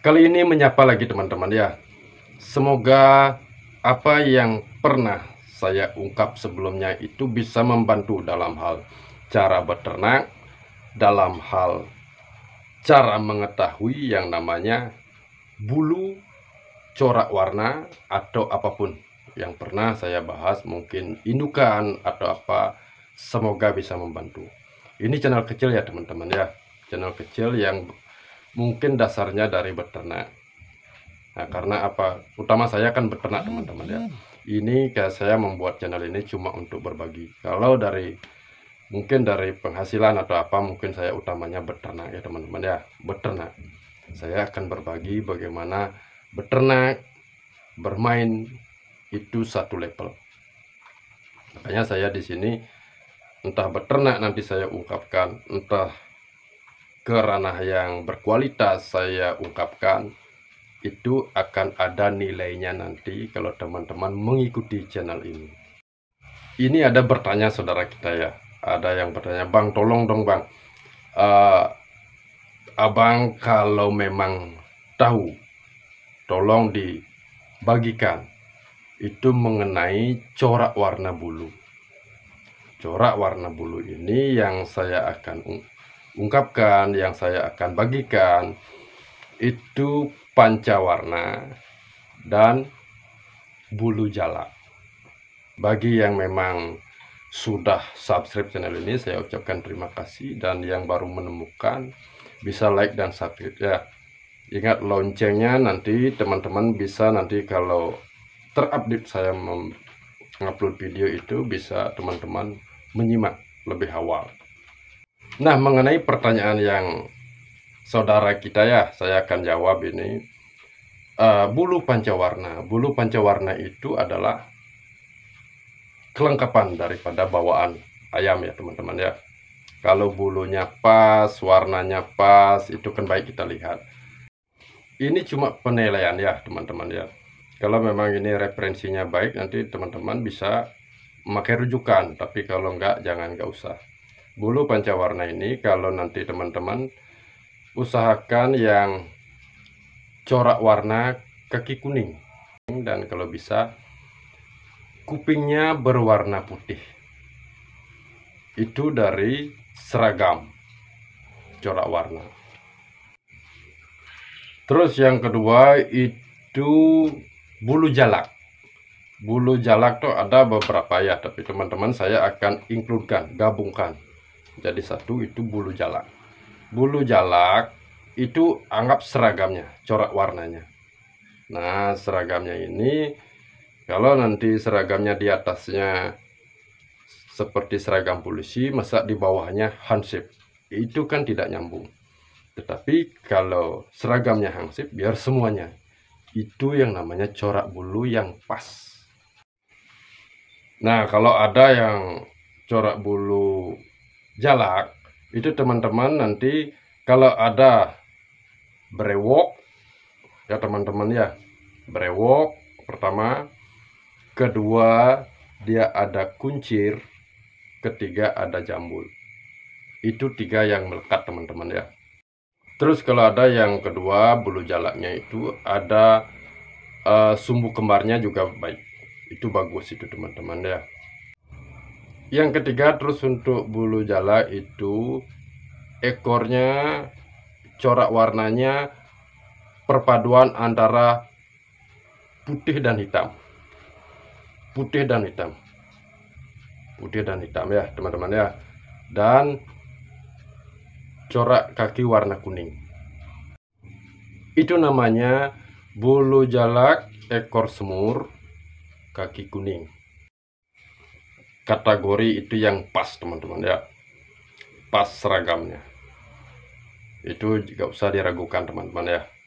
Kali ini menyapa lagi teman-teman ya. Semoga apa yang pernah saya ungkap sebelumnya itu bisa membantu dalam hal cara beternak, dalam hal cara mengetahui yang namanya bulu, corak warna atau apapun yang pernah saya bahas mungkin indukan atau apa semoga bisa membantu. Ini channel kecil ya teman-teman ya. Channel kecil yang mungkin dasarnya dari beternak nah karena apa utama saya kan beternak teman-teman ya ini kayak saya membuat channel ini cuma untuk berbagi kalau dari mungkin dari penghasilan atau apa mungkin saya utamanya beternak ya teman-teman ya beternak saya akan berbagi bagaimana beternak bermain itu satu level makanya saya di sini entah beternak nanti saya ungkapkan entah ke ranah yang berkualitas saya ungkapkan itu akan ada nilainya nanti kalau teman-teman mengikuti channel ini. Ini ada bertanya saudara kita ya, ada yang bertanya, Bang tolong dong Bang, uh, Abang kalau memang tahu, tolong dibagikan itu mengenai corak warna bulu. Corak warna bulu ini yang saya akan ungkapkan, yang saya akan bagikan itu panca warna dan bulu jala. Bagi yang memang sudah subscribe channel ini, saya ucapkan terima kasih dan yang baru menemukan bisa like dan subscribe ya. Ingat loncengnya nanti teman-teman bisa nanti kalau terupdate saya mengupload video itu bisa teman-teman menyimak lebih awal. Nah, mengenai pertanyaan yang saudara kita ya, saya akan jawab ini. Uh, bulu pancawarna. Bulu pancawarna itu adalah kelengkapan daripada bawaan ayam ya, teman-teman ya. Kalau bulunya pas, warnanya pas, itu kan baik kita lihat. Ini cuma penilaian ya, teman-teman ya. Kalau memang ini referensinya baik, nanti teman-teman bisa memakai rujukan. Tapi kalau enggak, jangan enggak usah bulu pancawarna ini kalau nanti teman-teman usahakan yang corak warna kaki kuning dan kalau bisa kupingnya berwarna putih itu dari seragam corak warna terus yang kedua itu bulu jalak bulu jalak tuh ada beberapa ya tapi teman-teman saya akan includekan gabungkan jadi satu itu bulu jalak bulu jalak itu anggap seragamnya corak warnanya nah seragamnya ini kalau nanti seragamnya di atasnya seperti seragam polisi masa di bawahnya hansip itu kan tidak nyambung tetapi kalau seragamnya hansip biar semuanya itu yang namanya corak bulu yang pas nah kalau ada yang corak bulu jalak itu teman-teman nanti kalau ada brewok ya teman-teman ya brewok pertama kedua dia ada kuncir ketiga ada jambul itu tiga yang melekat teman-teman ya terus kalau ada yang kedua bulu jalaknya itu ada uh, sumbu kembarnya juga baik itu bagus itu teman-teman ya yang ketiga terus untuk bulu jala itu ekornya corak warnanya perpaduan antara putih dan hitam putih dan hitam putih dan hitam ya teman-teman ya dan corak kaki warna kuning itu namanya bulu jalak ekor semur kaki kuning kategori itu yang pas teman-teman ya pas seragamnya itu juga usah diragukan teman-teman ya